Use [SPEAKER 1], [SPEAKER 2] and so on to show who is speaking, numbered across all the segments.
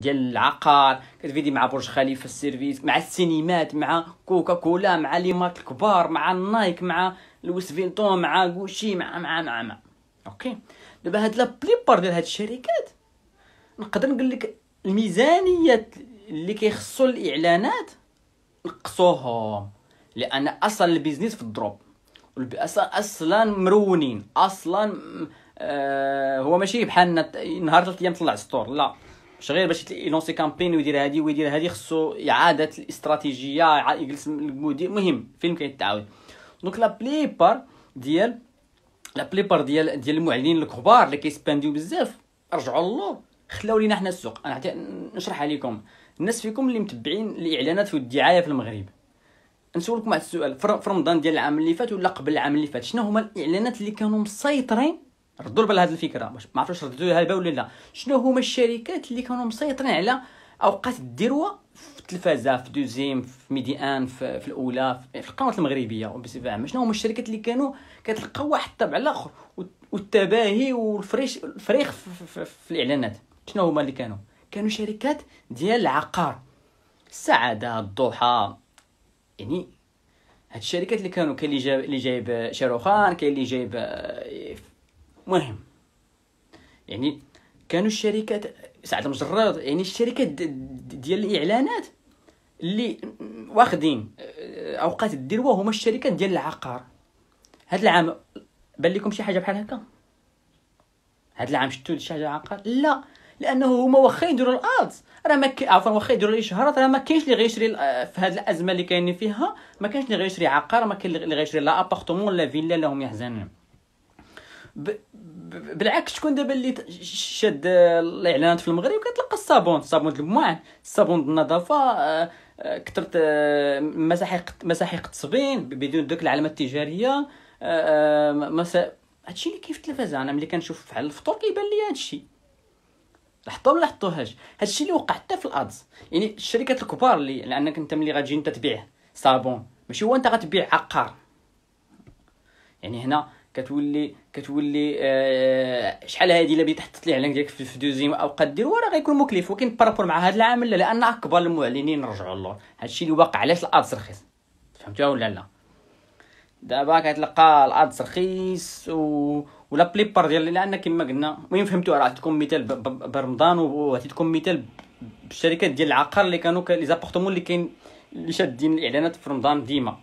[SPEAKER 1] ديال العقار كتفيدي مع برج خليفه السيرفيس مع السينمات مع كوكا كولا مع لي مارك الكبار مع النايك مع لويس فيلتون مع غوشي مع مع مع مع اوكي دابا هاد لا بليبار ديال هاد الشركات نقدر نقول لك الميزانيه اللي كيخصو الاعلانات نقصوهم لان اصلا البيزنس في الدروب اصلا اصلا مرونين اصلا آه هو ماشي بحالنا نهار ثلاث ايام طلع ستور لا باش غير باش يلونسي كامبين ويدير هادي ويدير هادي خصو اعاده الاستراتيجيه يجلس المدير المهم كاين كيتعاود دونك لا بليبار ديال لا بليبار ديال ديال المعلنين الكبار اللي كيسبانديو بزاف رجعوا للور خلاو لينا حنا السوق انا نشرح عليكم الناس فيكم اللي متبعين الاعلانات والدعايه في المغرب نسولكم واحد السؤال في رمضان ديال العام اللي فات ولا قبل العام اللي فات شنو هما الاعلانات اللي كانوا مسيطرين ردوا البال هذه الفكره باش ما عرفتش ردوا لها البال ولا لا شنو هما الشركات اللي كانوا مسيطرين على اوقات الذروه في التلفازه في دوزيم في ميدي ان في, في الاولى في القنوات المغربيه وبصفه عامه شنو هما الشركات اللي كانوا كتلقى واحد الطبع الاخر والتباهي والفريش الفريخ في, في, في, في الاعلانات شنو هما اللي كانوا كانوا شركات ديال العقار السعاده الضحى يعني هاد الشركات اللي كانوا كاين اللي جايب اللي جايب شاروخان كاين اللي جايب آه، مهم يعني كانوا الشركات سعد المجرد يعني الشركات ديال الاعلانات اللي واخدين آه، اوقات الدروه هما الشركات ديال العقار هاد العام بان لكم شي حاجه بحال هكا هاد العام شتو شي حاجه عقار لا لانه هما واخا يديروا الادز راه ما عفوا واخا يديروا الاشهارات راه ما كاينش اللي غيشري آه، في هاد الازمه اللي كاينين فيها ما كاينش اللي غيشري عقار ما كاين اللي غيشري لا ابارتمون لا فيلا لهم يحزنون ب... ب... بالعكس شكون دابا اللي شاد الاعلانات في المغرب كتلقى الصابون صابون الموان صابون النظافه آه، آه، كثرت آه، مساحيق مساحيق التصبين بدون دوك العلامات التجاريه مسا هادشي اللي كاين في التلفازه انا ملي كنشوف فحال الفطور كيبان لي هادشي لاحظتوا ولا لاحظتوهاش هادشي اللي وقع حتى في الادز يعني الشركات الكبار اللي لانك انت ملي غتجي انت تبيع صابون ماشي هو انت غتبيع عقار يعني هنا كتولي كتولي آه، شحال هذه الا بديت لي الاعلان ديالك في دوزيام او قدير وراه غيكون مكلف ولكن بارابور مع هذا العام لا لان اكبر المعلنين رجعوا هذا هادشي اللي واقع علاش الادز رخيص فهمتوها ولا لا دابا كتلقى الادز رخيص و ولا بليبار ديال لان كما قلنا المهم فهمتوا راه عطيتكم مثال برمضان وعطيتكم مثال بالشركات ديال العقار اللي كانوا لي زابارتمون اللي كاين اللي شادين الاعلانات في رمضان ديما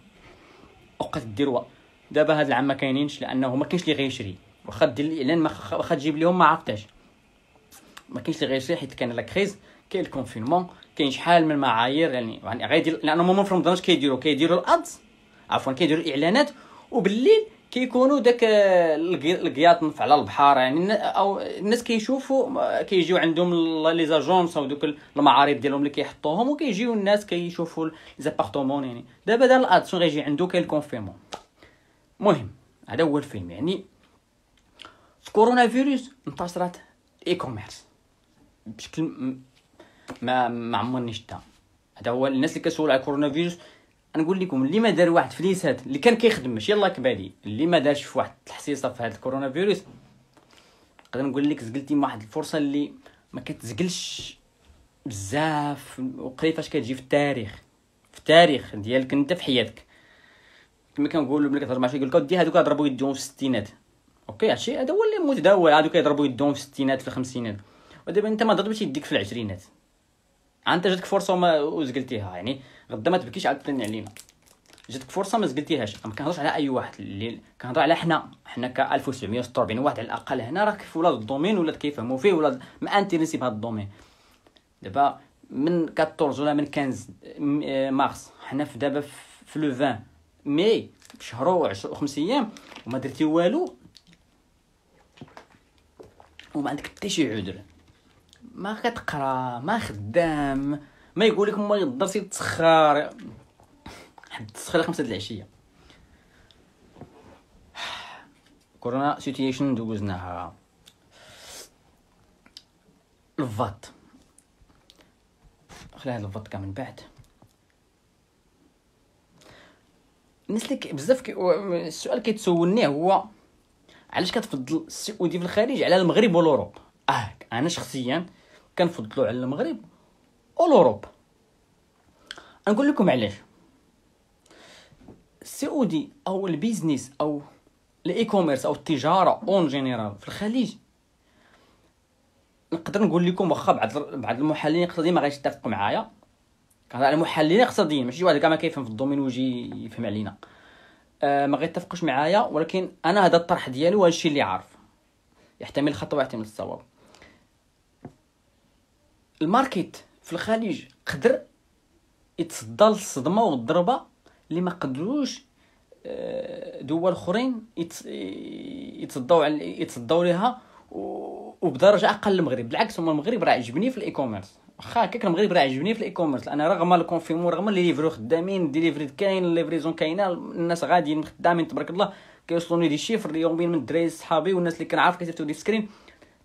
[SPEAKER 1] وقت ديروها دابا هاد العام ما كاينينش لانه ما كاينش اللي غيشري واخا دير الاعلان ما واخا تجيب لهم ما عرفتش ما كاينش اللي غيشري حيت كان لا كريز كاين الكونفينمون كاين شحال من المعايير يعني, يعني غيدير لانه ما في رمضان اش كيديروا كيديروا الادز عفوا كيديروا الاعلانات وبالليل كيكونوا داك القياط على البحر يعني او الناس كيشوفوا كيجيو عندهم لي زاجونس او دوك المعارض ديالهم اللي كيحطوهم وكيجيو الناس كيشوفوا لي زابارتومون يعني دابا دا الادسون غيجي عنده كاين الكونفيرمون مهم هذا هو الفيلم يعني كورونا فيروس انتشرت اي كوميرس بشكل ما ما عمرني شتا هذا هو الناس اللي كتسول على كورونا فيروس نقول لكم اللي ما دار واحد فليسات اللي كان كيخدم ماشي الله كبالي اللي ما دارش في واحد التحصيصه في هذا الكورونا فيروس نقدر نقول لك زقلتي مع واحد الفرصه اللي ما كتزقلش بزاف وقريفاش فاش كتجي في التاريخ في التاريخ ديالك انت في حياتك كما كنقول ملي كتهضر مع شي يقول لك دي هادو كيضربوا يدهم في الستينات اوكي هادشي هذا هو اللي متداول هادو كيضربوا يدهم في الستينات في الخمسينات ودابا انت ما ضربتش يديك في العشرينات انت جاتك فرصه وما وزقلتيها يعني غدا ما تبكيش عاد ترن علينا جاتك فرصه ما زقلتيهاش ما كنهضرش على اي واحد اللي كنهضر على حنا حنا ك 1946 واحد على الاقل هنا راك في ولاد الدومين ولا كيفهموا فيه ولا ما انتريسي بهذا الدومين دابا من 14 ولا من 15 آه، مارس حنا في دابا في لو 20 مي شهر وخمس ايام وما درتي والو وما عندك حتى شي عذر ما كتقرا ما خدام ما يقول لك ما درتي تسخر حد تسخر خمسة العشية كورونا سيتيشن دوزناها الفات خلينا الفات كامل من بعد الناس اللي بزاف كي... السؤال كيتسولني هو علاش كتفضل السي او دي في الخارج على المغرب والاوروب اه انا شخصيا كنفضلو على المغرب والاوروب نقول لكم علاش السي او دي او البيزنس او الاي كوميرس او التجاره اون جينيرال في الخليج نقدر نقول لكم واخا بعض بعض المحللين اقتصاديين ما غاديش يتفقوا معايا كنهضر على محللين اقتصاديين ماشي واحد كما كيفهم في الدومين ويجي يفهم علينا أه ما غيتفقوش معايا ولكن انا هذا الطرح ديالي وهذا الشيء اللي عارف يحتمل الخطا ويحتمل الصواب الماركت في الخليج قدر يتصدى للصدمه والضربه اللي ما قدروش آه، دول اخرين يتصدوا يتصدوا ليها وبدرجه اقل المغرب بالعكس هما المغرب راه عجبني في الاي كوميرس واخا هكاك المغرب راه عجبني في الاي كوميرس لان رغم الكونفيمون رغم لي ليفرو خدامين ديليفري كاين الليفريزون كاينه الناس غاديين خدامين تبارك الله كيوصلوني دي شيفر يومين من الدراري صحابي والناس اللي كنعرف كتبتو دي سكرين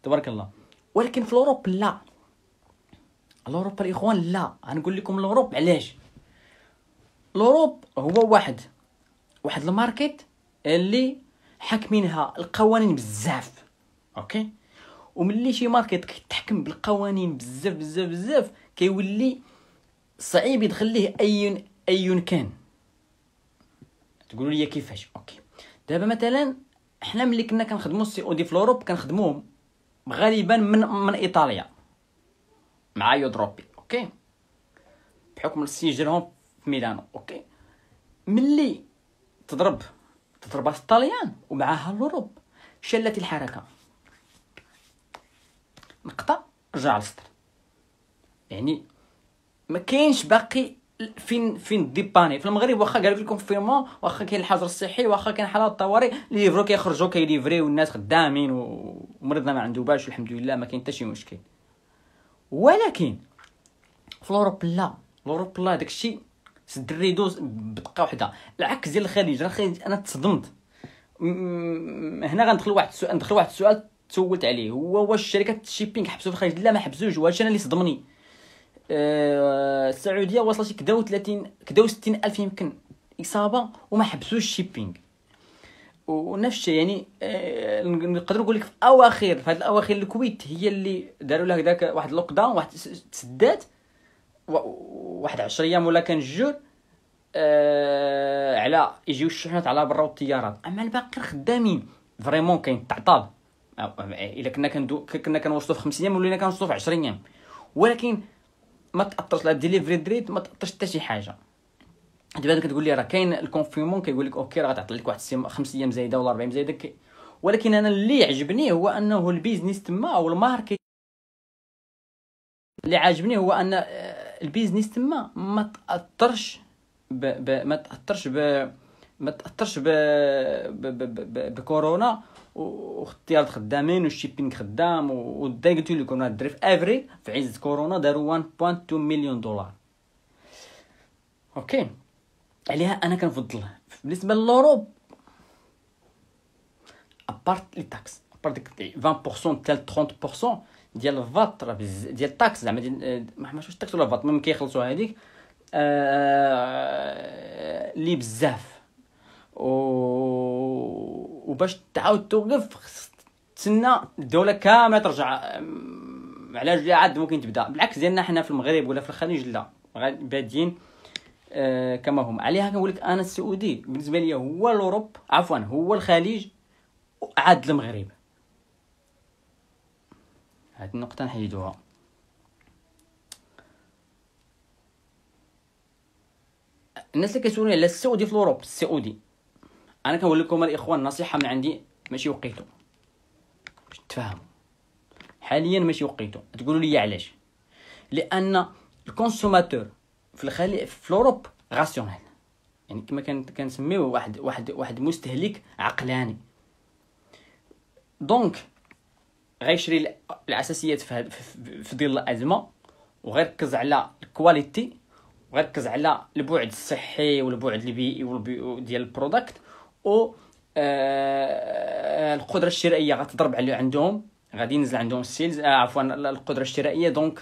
[SPEAKER 1] تبارك الله ولكن في الاوروب لا الاوروب الاخوان لا غنقول لكم الاوروب علاش الاوروب هو واحد واحد الماركت اللي حاكمينها القوانين بزاف اوكي وملي شي ماركت كيتحكم بالقوانين بزاف بزاف بزاف كيولي صعيب يدخل ليه اي اي كان تقولوا لي كيفاش اوكي دابا مثلا حنا ملي كنا كنخدموا السي او دي في اوروب كنخدموهم غالبا من من ايطاليا مع يودروبي اوكي بحكم السيجرهم في ميلانو اوكي ملي تضرب تضرب الطليان ومعاها الاوروب شلت الحركه نقطه رجع للسطر يعني ما كاينش باقي فين فين ديباني في المغرب واخا لكم الكونفيرمون واخا كاين الحجر الصحي واخا كاين حالات الطوارئ يفرو كيخرجوا كيليفري والناس خدامين ومرضنا ما عنده باش والحمد لله ما كاين حتى شي مشكل ولكن في اوروب لا اوروب لا داكشي سد الريدو بدقه وحده العكس ديال الخليج الخليج انا تصدمت هنا غندخل واحد السؤال ندخل واحد السؤال تولت عليه هو واش شركه الشيبينغ حبسوا في الخارج لا ما حبسوش واش انا اللي صدمني أه السعوديه وصلت كداو 30 كداو 60 الف يمكن اصابه وما حبسوش الشيبينغ ونفس الشيء يعني آه، نقدر نقول لك في اواخر في هذه الاواخر الكويت هي اللي داروا لها ذاك واحد اللوكداون واحد تسدات واحد 10 ايام ولا كان جور أه على يجيو الشحنات على برا والطيارات اما الباقي خدامين فريمون كاين تعطال الا كنا كندو كنا كنوصلو في 5 ايام ولينا كنوصلو في 10 ايام ولكن ما تاثرش لا ديليفري دريت ما تاثرش حتى شي حاجه دابا كتقول لي راه كاين الكونفيمون كيقول لك اوكي راه غتعطي لك واحد خمس ايام زايده ولا 40 زايده كي. ولكن انا اللي عجبني هو انه البيزنس تما او الماركت اللي عاجبني هو ان آه، البيزنس تما ما تاثرش ب... ب... ما تاثرش ب... ما تاثرش ب... ب... ب... ب... بكورونا واختيار خدامين والشيبينغ خدام والداي قلت لكم هاد الدري في في عز كورونا داروا 1.2 مليون دولار اوكي عليها انا كنفضلها بالنسبه للاوروب ابارت لي تاكس ابارت ديك 20% حتى 30% ديال الفات راه ديال التاكس زعما ديال ما واش التاكس ولا الفات المهم كيخلصوا هذيك آه... لي بزاف و وباش تعاود توقف تسنى الدوله كامله ترجع على رجلها عاد ممكن تبدا بالعكس ديالنا حنا في المغرب ولا في الخليج لا بادين آه، كما هم عليها كنقول انا السعودي بالنسبه لي هو الاوروب عفوا هو الخليج عاد المغرب هذه النقطه نحيدوها الناس اللي كيسولوني على السعودي في الاوروب السعودي انا كنقول لكم الاخوان نصيحه من عندي ماشي وقيتو باش تفهموا حاليا ماشي وقيتو تقولوا لي علاش لان الكونسوماتور في الخلي في اوروب غاسيونيل يعني كما كان كنسميوه واحد واحد واحد مستهلك عقلاني دونك غيشري الاساسيات في, في ظل الازمه وغيركز على الكواليتي وغيركز على البعد الصحي والبعد البيئي ديال البرودكت و آه القدره الشرائيه غتضرب على عندهم غادي ينزل عندهم السيلز آه عفوا القدره الشرائيه دونك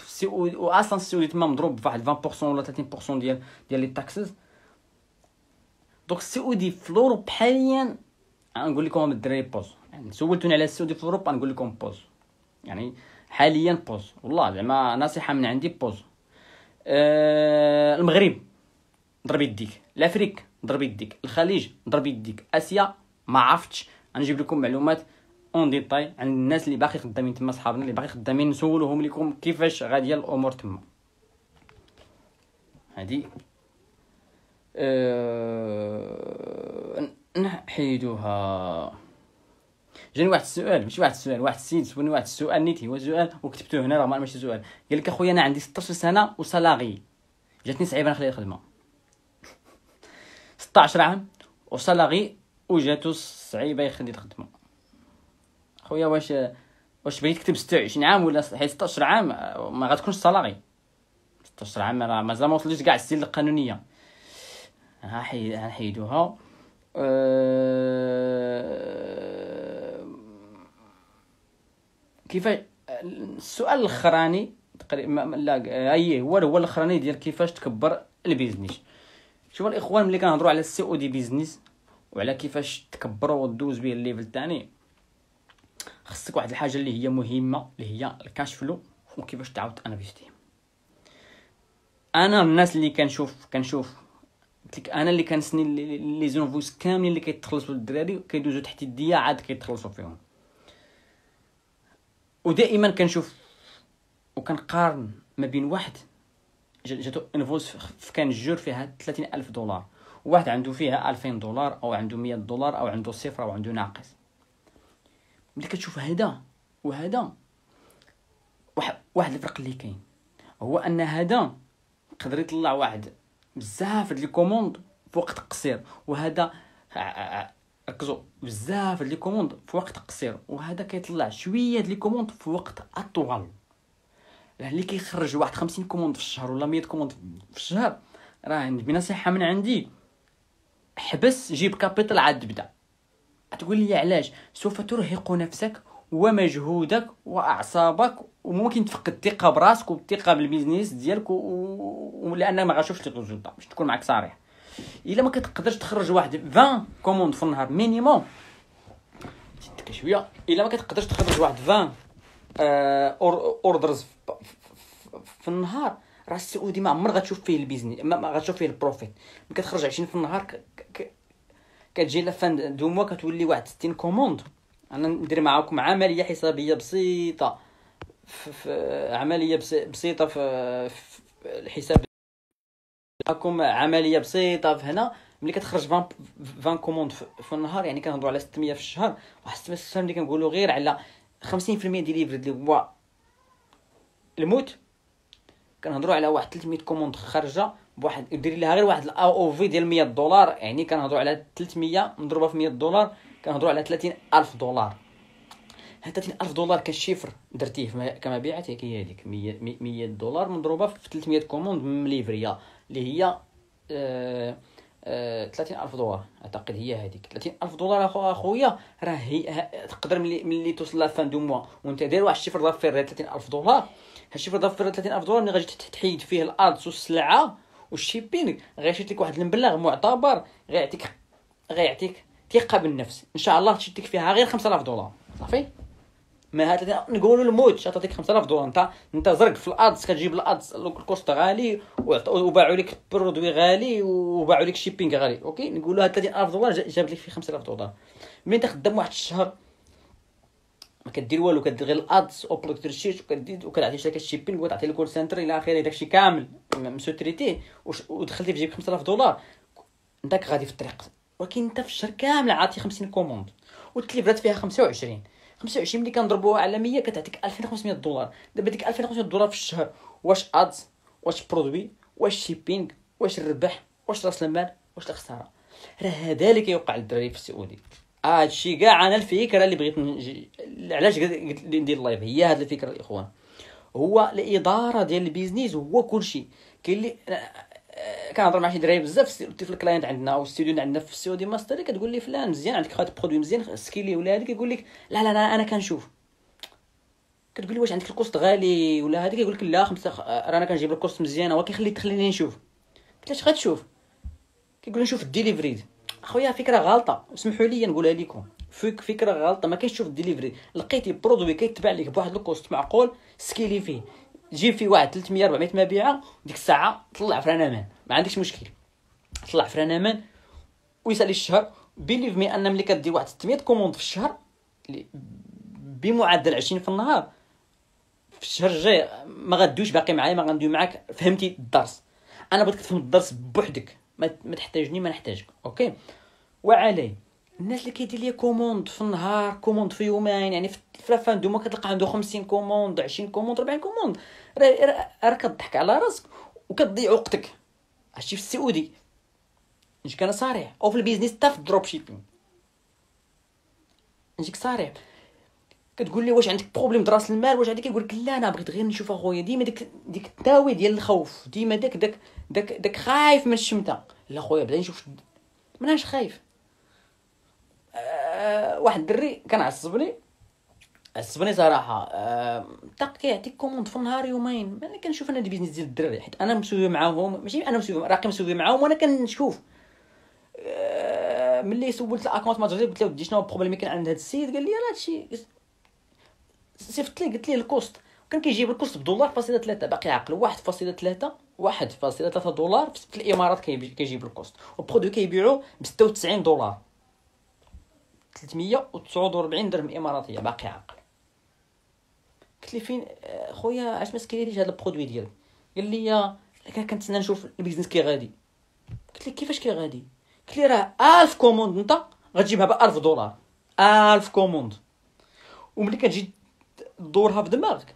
[SPEAKER 1] واصلا السعوديه تما مضروب بواحد 20% ولا 30% ديال ديال لي تاكسز دونك السعودي في اوروب حاليا غنقول لكم الدراري بوز يعني سولتوني على دي في اوروب غنقول لكم بوز يعني حاليا بوز والله زعما نصيحه من عندي بوز أه المغرب ضرب يديك لافريك ضرب يديك الخليج ضرب يديك اسيا ما عرفتش غنجيب لكم معلومات اون ديتاي عند الناس اللي باقي خدامين تما صحابنا اللي باقي خدامين نسولوهم لكم كيفاش غاديه الامور تما هادي أه... نحيدوها جاني واحد السؤال ماشي واحد السؤال واحد السيد سولني واحد السؤال نيتي هو سؤال وكتبته هنا راه ماشي سؤال قال لك اخويا انا عندي 16 سنه وصلاغي جاتني صعيبه نخلي الخدمه 16 عام وصلاغي وجاتو صعيبه يخلي تخدمو خويا واش واش بغيت تكتب 26 عام ولا حيت 16 عام آه، ما غتكونش صلاغي 16 عام راه مازال ما وصلتش كاع السن القانونيه ها غنحيدوها أه... كيفاش السؤال الاخراني تقريبا لا اي هو هو الاخراني ديال كيفاش تكبر البيزنس شوف الاخوان ملي كنهضروا على السي او دي بيزنس وعلى كيفاش تكبروا وتدوز به الليفل الثاني خصك واحد الحاجه اللي هي مهمه اللي هي الكاش فلو وكيفاش تعاود انفيستي انا الناس اللي كنشوف كنشوف قلت لك انا اللي كنسني لي زونفوس كاملين اللي كيتخلصوا الدراري كيدوزوا تحت يديا عاد كيتخلصوا فيهم ودائما كنشوف وكنقارن ما بين واحد جاتو انفويس في جور فيها 30 الف دولار وواحد عنده فيها 2000 دولار او عنده 100 دولار او عنده صفر او عنده ناقص ملي كتشوف هذا وهذا واحد الفرق اللي كاين هو ان هذا يقدر يطلع واحد بزاف لي كوموند في وقت قصير وهذا آه، آه، آه، ركزوا بزاف لي كوموند في وقت قصير وهذا كيطلع شويه لي كوموند في وقت اطول راه اللي كيخرج واحد 50 كوموند في الشهر ولا 100 كوموند في الشهر راه بنصيحه من عندي حبس جيب كابيتال عاد تبدا تقول لي علاش سوف ترهق نفسك ومجهودك واعصابك وممكن تفقد الثقه براسك والثقه بالبيزنس ديالك ولان ما غاشوفش لي ريزولطا باش تكون معك صريح الا ما كتقدرش تخرج واحد 20 كوموند في النهار مينيموم شويه الا ما كتقدرش تخرج واحد 20 اوردرز آه، في النهار راه السعودي ما عمر غتشوف فيه البيزنس ما غتشوف فيه البروفيت ملي كتخرج 20 في النهار كتجي لا فان دو موا كتولي واحد 60 كوموند انا ندير معاكم عمليه حسابيه بسيطه في عمليه بسيطه في الحساب معاكم عمليه بسيطه في هنا ملي كتخرج 20 20 كوموند في النهار يعني كنهضروا على 600 في الشهر واحد 600 ملي كنقولوا غير على خمسين في المية ديليفري اللي هو الموت كنهضروا على واحد 300 كوموند خارجه بواحد دير لها غير واحد الاو او في ديال 100 دولار يعني كنهضروا على 300 مضروبه في 100 دولار كنهضروا على تلاتين الف دولار هاد تلاتين الف دولار كشيفر درتيه كمبيعات هي هذيك 100 دولار مضروبه في 300 كوموند من ليفريا اللي هي آه 30 ألف دولار أعتقد هي هذيك 30 ألف دولار أخو أخويا راه تقدر ملي, ملي توصل فان دو موا وأنت داير واحد الشيفر دافير 30 ألف دولار الشيفر دافير 30 ألف دولار ملي غادي تحيد فيه الادس والسلعة والشيبينغ غيشيت لك واحد المبلغ معتبر غيعطيك غيعطيك ثقة بالنفس إن شاء الله تشدك فيها غير 5000 دولار صافي ما هاد نقولوا الموت شات تعطيك 5000 دولار انت انت زرق في الادز كتجيب الادز الكوست غالي وباعوا لك برودوي غالي وباعوا لك شيبينغ غالي اوكي نقولوا هاد 30000 دولار جابت لك فيه 5000 دولار مي انت خدام واحد الشهر ما كدير والو كدير غير الادز او برودكتور شيت وكدير وكتعطي شركه الشيبينغ وتعطي الكول سنتر الى اخره داكشي كامل مسوتريتي ودخلتي في جيب 5000 دولار انت غادي في الطريق ولكن انت في الشهر كامل عاطي 50 كوموند وتليفرات فيها 25 25 ملي كنضربوها على 100 كتعطيك 2500 دولار دابا ديك 2500 دولار في الشهر واش ادز واش برودوي واش شيبينغ واش الربح واش راس المال واش الخساره راه هذا اللي كيوقع للدراري في السعودي هادشي كاع انا الفكره اللي بغيت نجي علاش قلت ندير اللايف هي هاد الفكره الاخوان هو الاداره ديال البيزنيس هو كلشي كاين اللي كنهضر مع شي دراري بزاف في الكلاينت عندنا او ستوديو عندنا في السعودي ماستر كتقول لي فلان مزيان عندك خاط برودوي مزيان سكيلي ولا هذيك يقول لك لا لا لا انا كنشوف كتقول لي واش عندك الكوست غالي ولا هذيك يقول لك لا خمسه رانا كنجيب الكوست مزيان مزيانه ولكن خلي تخليني نشوف قلت اش غتشوف كيقول نشوف الديليفري اخويا فكره غلطه اسمحوا لي نقولها لكم فيك فكره غلطه ما كاينش تشوف الديليفري لقيتي برودوي كيتباع لك بواحد الكوست معقول سكيلي فيه جيب فيه واحد 300 400 مبيعه ديك الساعه طلع امان ما عندكش مشكل طلع امان ويسالي الشهر بيليف مي ان ملي كدير واحد 600 كوموند في الشهر بمعدل 20 في النهار في الشهر الجاي ما غدوش باقي معايا ما غندوي معاك فهمتي الدرس انا بغيتك تفهم الدرس بوحدك ما تحتاجني ما نحتاجك اوكي وعلي الناس اللي كيدير ليا كوموند في النهار كوموند في يومين يعني في لافان دوما كتلقى عنده 50 كوموند 20 كوموند 40 كوموند راه كضحك على راسك وكتضيع وقتك هادشي في السي نجيك انا صريح او في البيزنس حتى في الدروب شيبين نجيك صريح كتقول لي واش عندك بروبليم دراس المال واش عندك كيقول لك لا انا بغيت غير نشوف اخويا ديما ديك ديك التاوي ديال الخوف ديما داك داك داك داك خايف من الشمته لا خويا بدا نشوف مناش خايف واحد الدري كان عصبني عصبني صراحه أه كيعطيك كوموند في النهار يومين ملي كنشوف انا البيزنس ديال الدراري حيت انا مسوي معاهم ماشي انا مسوي راقي مسوي معاهم وانا كنشوف أه ملي سولت الاكونت مانجر قلت له ودي شنو البروبليم كان عند هذا السيد قال لي راه هادشي صيفط لي قلت ليه الكوست كان كيجيب الكوست بدولار فاصلة ثلاثة باقي عاقل واحد فاصلة ثلاثة واحد فاصلة ثلاثة دولار في الامارات كيجيب الكوست وبرودوي كيبيعو ب 96 دولار 349 درهم اماراتيه باقي عاقل قلت لي فين آه، خويا اش ما سكريتيش هذا البرودوي ديالك قال لي كنتسنى نشوف البيزنس كي غادي قلت لي كيفاش كي غادي قلت لي راه 1000 كوموند انت غتجيبها ب 1000 دولار 1000 كوموند وملي كتجي دورها في دماغك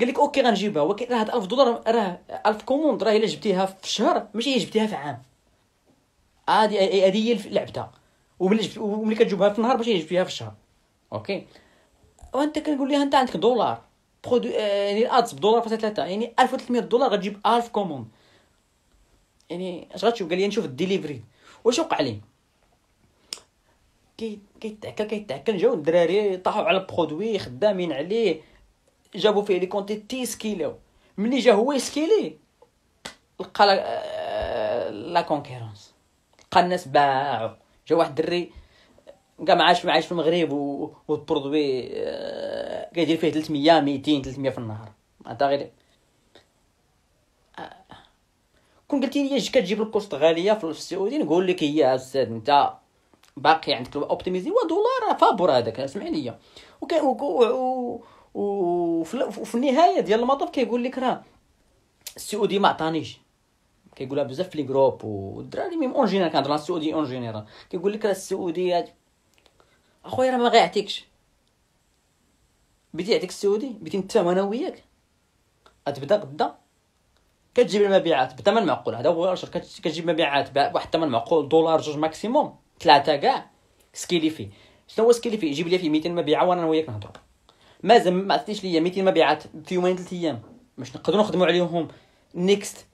[SPEAKER 1] قال لك اوكي غنجيبها ولكن راه 1000 دولار راه 1000 كوموند راه الا جبتيها في شهر ماشي جبتيها في عام هادي هادي هي لعبتها وملي وملي كتجيبها في النهار باش يجيب فيها في الشهر اوكي وانت كنقول لها انت عندك دولار برودوي آه، يعني الادز بدولار فاصلة ثلاثة يعني 1300 دولار غتجيب 1000 كوموند يعني اش غتشوف قال لي نشوف الديليفري واش وقع لي كي كيتعكا كيتعكا جاو الدراري طاحوا على البرودوي خدامين عليه جابوا فيه لي كونتيتي سكيلاو ملي جا هو يسكيلي لقى لا كونكيرونس آه، لقى الناس باعوا جا واحد الدري كاع ما عاش ما عايش في المغرب و... وبرودوي كيدير آه، فيه 300 200 300 في النهار انت غير آه. كون قلتي لي اش كتجيب الكوست غاليه في السعودي نقول لك هي استاذ انت باقي عندك اوبتيميزي ودولار فابور هذاك سمع ليا و وفي النهايه ديال المطاف كيقول لك راه السعودي ما عطانيش كيقولها بزاف في لي جروب والدراري ميم اون جينيرال كنهضر على السعودي اون جينيرال كيقول لك راه السعودي اخويا راه ما غيعطيكش بدي يعطيك السعودي بدي انت انا وياك غتبدا غدا كتجيب المبيعات بثمن معقول هذا هو الشر كتجيب مبيعات بواحد الثمن معقول دولار جوج ماكسيموم ثلاثه كاع سكيلي فيه شنو هو سكيلي فيه جيب لي فيه 200 مبيعه وانا وياك نهضروا مازال ما عطيتيش ليا 200 مبيعات في يومين ثلاث ايام باش نقدروا نخدموا عليهم نيكست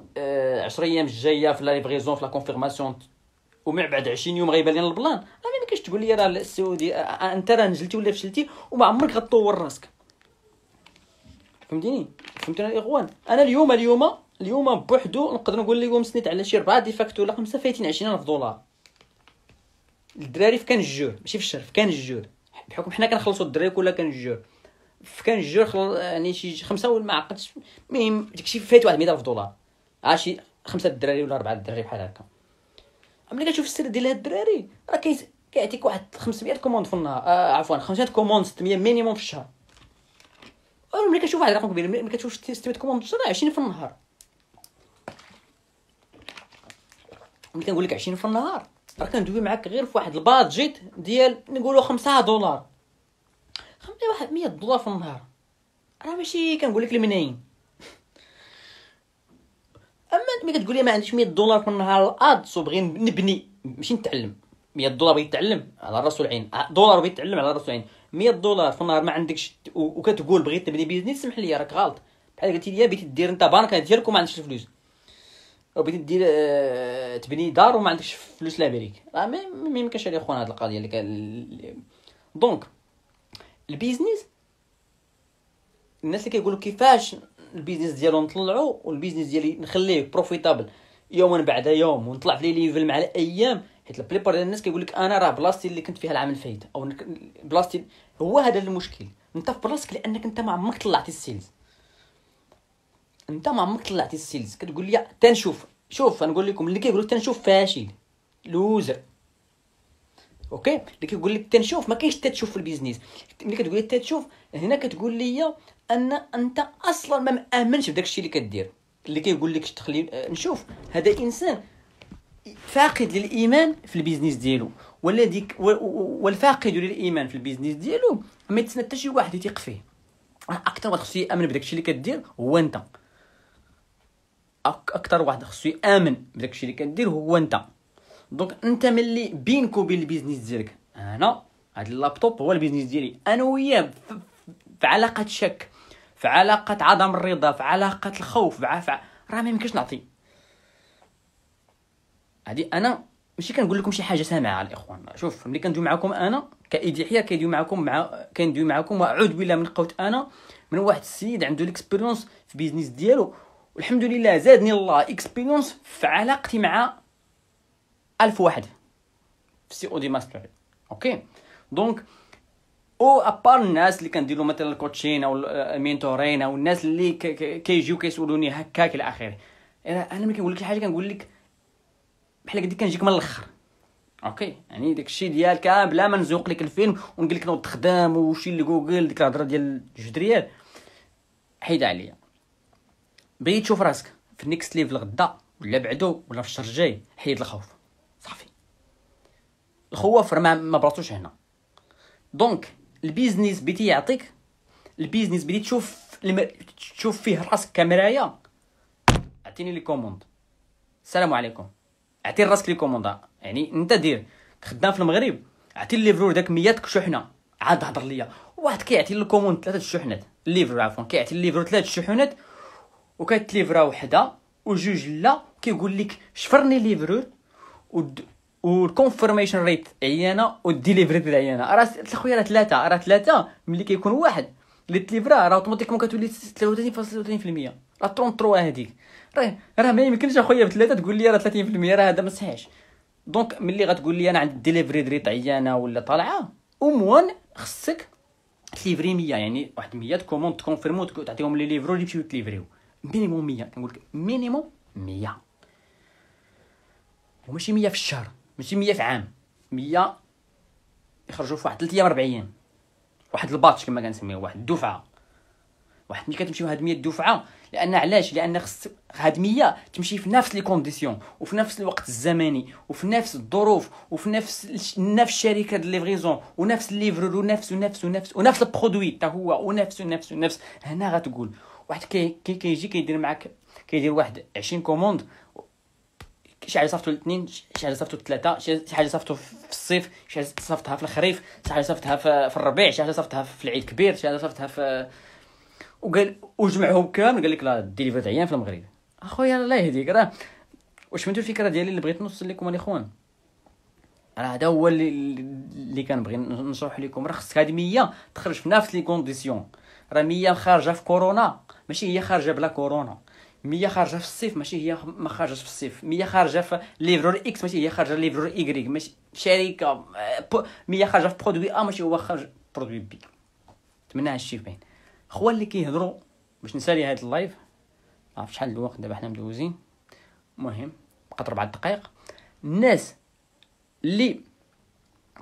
[SPEAKER 1] 10 آه، ايام الجايه في لا ليفريزون في لا كونفيرماسيون ومن بعد 20 يوم غيبان لنا البلان راه ما كاينش تقول لي راه السعودي آه، آه، انت راه نجلتي ولا فشلتي وما عمرك غتطور راسك فهمتيني فهمتنا الاخوان انا اليوم اليوم اليوم بوحدو نقدر نقول لكم سنيت على شي ربعه فاكتو ولا خمسه فايتين 20000 دولار الدراري في كان الجور ماشي في الشهر في كان الجور بحكم حنا كنخلصوا الدراري كلها كان الجور في كان الجور يعني شي خمسه ولا ما عقدتش المهم داكشي فايت واحد 100000 دولار عاشي خمسه الدراري ولا اربعه الدراري بحال هكا ملي كتشوف السر ديال هاد الدراري راه كيز كيعطيك واحد 500 كوموند في النهار آه عفوا 500 كوموند 600 مينيموم في الشهر ملي كتشوف واحد الرقم كبير ملي كتشوف 600 كوموند في الشهر 20 في النهار ملي كنقول لك 20 في النهار راه كندوي معاك غير في واحد البادجيت ديال نقولوا 5 دولار خمسة واحد 100 دولار في النهار راه ماشي كنقول لك الملايين اما انت ملي كتقول لي ما عنديش 100 دولار في النهار الادسو بغي نبني ماشي نتعلم 100 دولار بغيت تعلم على راس العين أه، دولار بغيت تعلم على راس العين 100 دولار في النهار ما عندكش وكتقول بغيت تبني بيزنس سمح لي راك غلط بحال قلتي لي بغيتي دير انت بانك ديالك وما عندكش الفلوس او بغيتي دير اه تبني دار وما عندكش فلوس لامريك راه ما يمكنش عليا خونا هاد القضيه اللي كان دونك البيزنس الناس اللي كيقولوا كيفاش البيزنس ديالو نطلعو والبيزنس ديالي نخليه بروفيتابل يوما بعد يوم ونطلع في لي ليفل مع الايام حيت البليبار ديال الناس كيقول لك انا راه بلاصتي اللي كنت فيها العام الفايت او بلاصتي هو هذا المشكل انت في بلاصتك لانك انت ما عمرك طلعتي السيلز انت ما عمرك طلعتي السيلز كتقول لي تنشوف شوف نقول لكم اللي كيقول لك تنشوف فاشل لوزر اوكي اللي كيقول لك تنشوف ما كاينش تتشوف في البيزنس ملي كتقول لي تتشوف هنا كتقول لي ان انت اصلا ما مامنش بداك الشيء اللي كدير اللي كيقول لك تخلي آه، نشوف هذا انسان فاقد للايمان في البيزنس ديالو والذي والفاقد للايمان في البيزنس ديالو ما يتسنى حتى شي واحد يثق فيه أه، اكثر واحد خصو يامن بداك الشيء اللي كدير هو انت اكثر واحد خصو يامن بداك الشيء اللي كدير هو انت دونك انت ملي بينك وبين البيزنس ديالك انا هذا اللابتوب هو البيزنس ديالي انا وياه في علاقه شك في علاقه عدم الرضا في علاقه الخوف في راه ما يمكنش نعطي هادي انا ماشي كنقول لكم شي حاجه سامعه الاخوان شوف ملي كندوي معكم انا كايدي حيا كندوي معكم مع كندوي معكم واعود بالله من قوت انا من واحد السيد عنده الاكسبيريونس في بيزنس ديالو والحمد لله زادني الله اكسبيريونس في علاقتي مع 1000 واحد في سي او دي ماستر اوكي دونك او ابار الناس اللي كنديروا مثلا الكوتشين او المينتورين او الناس اللي كيجيو كيسولوني هكاك الى اخره انا ملي كنقول لك شي حاجه كنقول لك بحال هكا كنجيك من الاخر اوكي يعني داك الشيء ديالك بلا ما نزوق لك الفيلم ونقول لك نوض خدام وشي لجوجل ديك الهضره ديال الجدريات حيد عليا بغيت تشوف راسك في النيكست ليفل غدا ولا بعدو ولا في الشهر الجاي حيد الخوف الخوافر ما ما براتوش هنا دونك البيزنس بدي يعطيك البيزنس بدي تشوف لما تشوف فيه راسك كمرايا اعطيني لي كوموند السلام عليكم اعطي راسك لي كوموند يعني انت دير خدام في المغرب اعطي الليفرور داك 100 شحنه عاد هضر ليا واحد كيعطي كوموند ثلاثه الشحنات الليفر عفوا كيعطي الليفر ثلاثه الشحنات وكتليفرا وحده وجوج لا كيقول لك شفرني ليفرور ود والكونفرميشن ريت عيانه والديليفري ديال عيانه راه خويا راه ثلاثه راه ثلاثه ملي كيكون واحد اللي تليفرا راه اوتوماتيكمون كتولي 33.33% راه 33 هذيك راه راه ما يمكنش اخويا بثلاثه تقول لي راه 30% راه هذا ما صحيحش دونك ملي غتقول لي انا عندي ديليفري ريت عيانه ولا طالعه اوموان خصك تليفري 100 يعني واحد 100 كوموند تكونفيرمو تعطيهم لي ليفرو اللي يمشيو تليفريو مينيموم 100 كنقول لك مينيموم 100 وماشي 100 في الشهر ماشي 100 في عام 100 يخرجوا في واحد 3 ايام ايام واحد الباتش كما كنسميوه واحد الدفعه واحد ملي كتمشي هاد 100 دفعه لان علاش لان خص هاد 100 تمشي في نفس لي كونديسيون وفي نفس الوقت الزمني وفي نفس الظروف وفي نفس نفس شركه ليفغيزون ونفس الليفرور ونفس ونفس ونفس ونفس البرودوي حتى هو ونفس ونفس ونفس هنا غتقول واحد كيجي كي كيدير معاك كيدير واحد 20 كوموند شي حاجه صيفطوا الاثنين شي حاجه صيفطوا الثلاثه شي حاجه صيفطوا في الصيف شي حاجه صيفطها في الخريف شي حاجه صيفطها في الربيع شي حاجه صيفطها في العيد الكبير شي حاجه صيفطها في وقال وجمعهم كامل قال لك لا الديليفري عيان في المغرب اخويا الله يهديك راه واش فهمتوا الفكره ديالي اللي بغيت نوصل لكم الاخوان راه هذا هو اللي اللي كنبغي نشرح لكم راه خصك هذه 100 تخرج في نفس لي كونديسيون راه 100 خارجه في كورونا ماشي هي خارجه بلا كورونا مية خارجه في الصيف ماشي هي ما خارجه في الصيف مية خارجه في ليفرور اكس ماشي هي خارجه ليفرور ايكغيك ماشي شركه آه، مية خارجه في برودوي ا ماشي هو خارج برودوي بي نتمنى هادشي باين خوان اللي كيهضرو باش نسالي هاد اللايف عرفت شحال الوقت دابا حنا مدوزين المهم بقات ربع دقائق الناس اللي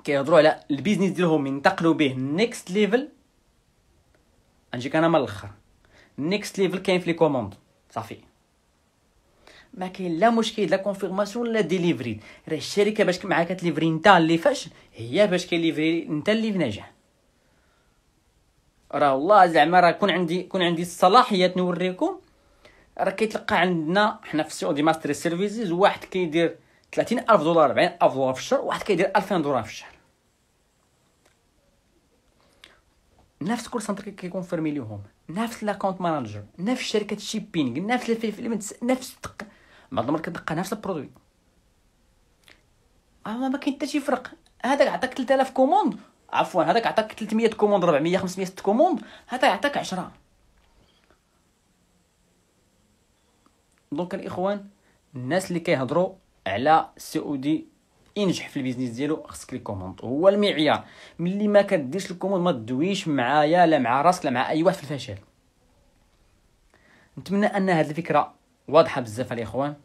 [SPEAKER 1] كيهضروا على البيزنس ديالهم ينتقلوا به نيكست ليفل نجيك انا من الاخر نيكست ليفل كاين في لي كوموند صافي ما كاين لا مشكل لا كونفيرماسيون لا ديليفري راه الشركه باش معاك كتليفري نتا اللي فاشل هي باش كيليفري نتا اللي بنجاح راه والله زعما راه كون عندي كون عندي الصلاحيه نوريكم راه كيتلقى عندنا حنا في السيو دي ماستر سيرفيسز واحد كيدير 30 الف دولار 40 الف دولار في الشهر واحد كيدير 2000 دولار في الشهر نفس كل سنتر كيكونفيرمي ليهم نفس لاكونت مانجر نفس شركه شيبينغ نفس الفلفل نفس الدقه ما عمرك كتدقى نفس البرودوي اما ما كاين حتى شي فرق هذاك عطاك 3000 كوموند عفوا هذاك عطاك 300 كوموند 400 500 6 كوموند هذا يعطيك 10 دونك الاخوان الناس اللي كيهضروا على سي او دي ينجح في البيزنس ديالو خصك لي كوموند هو المعيار ملي ما كديرش الكوموند ما تدويش معايا لا مع راسك لا مع اي واحد في الفشل نتمنى ان هذه الفكره واضحه بزاف الاخوان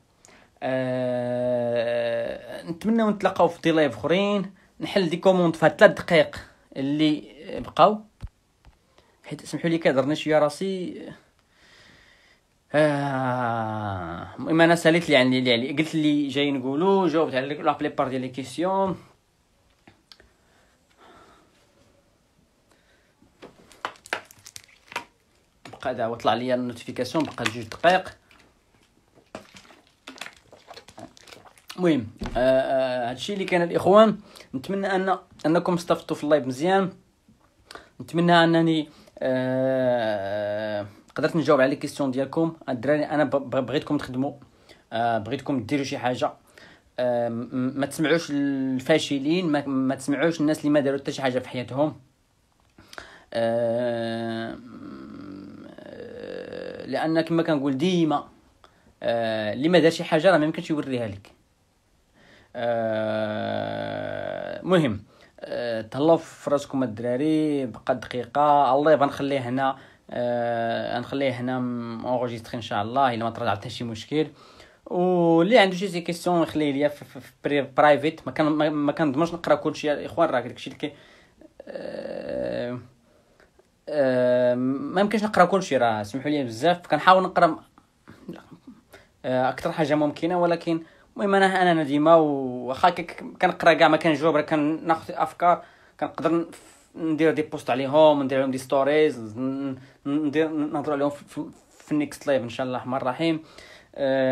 [SPEAKER 1] أه... نتمنى نتلاقاو في ديلايف اخرين نحل دي كوموند في 3 دقائق اللي بقاو حيت سمحوا لي كدرنا شويه راسي المهم آه، انا ساليت لي عن اللي علي قلت لي جاي نقولو جاوبت على لا بليبار ديال لي كيسيون بقى دابا طلع لي النوتيفيكاسيون بقى جوج دقائق المهم آه، آه، هادشي اللي كان الاخوان نتمنى ان انكم استفدتوا في اللايف مزيان نتمنى انني آه قدرت نجاوب على الكيستيون ديالكم الدراري انا بغيتكم تخدموا آه، بغيتكم ديروا شي حاجه ما تسمعوش الفاشلين ما, تسمعوش الناس اللي ما داروا حتى شي حاجه في حياتهم آه، لان كما كنقول ديما آه، اللي ما دار شي حاجه راه ما يمكنش يوريها لك المهم تهلاو في راسكم الدراري بقى دقيقه الله يبان نخليه هنا آه نخليه هنا اونغوجيستري ان شاء الله الا ما طرا حتى شي مشكل واللي عنده شي كيسيون يخليه ليا في, في برايفيت ما كان ما كنضمنش نقرا كلشي الاخوان راه داكشي اللي كي آه, آه، ما يمكنش نقرا كلشي راه سمحوا لي بزاف كنحاول نقرا آه، اكثر حاجه ممكنه ولكن المهم انا انا ديما واخا كنقرا كاع ما كنجاوب راه كناخذ افكار كنقدر ندير دي بوست عليهم ندير لهم دي ستوريز ندير نهضر عليهم في, النيكست لايف ان شاء الله الرحمن الرحيم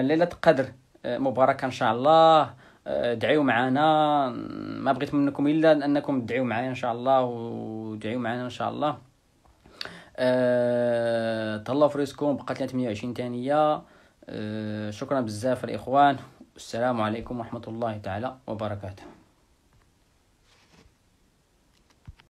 [SPEAKER 1] ليله القدر مباركه ان شاء الله دعيو معنا ما بغيت منكم الا انكم تدعيو معايا ان شاء الله ودعيو معنا ان شاء الله أه... تهلاو في ريسكم بقات لنا 28 ثانيه أه... شكرا بزاف الاخوان السلام عليكم ورحمه الله تعالى وبركاته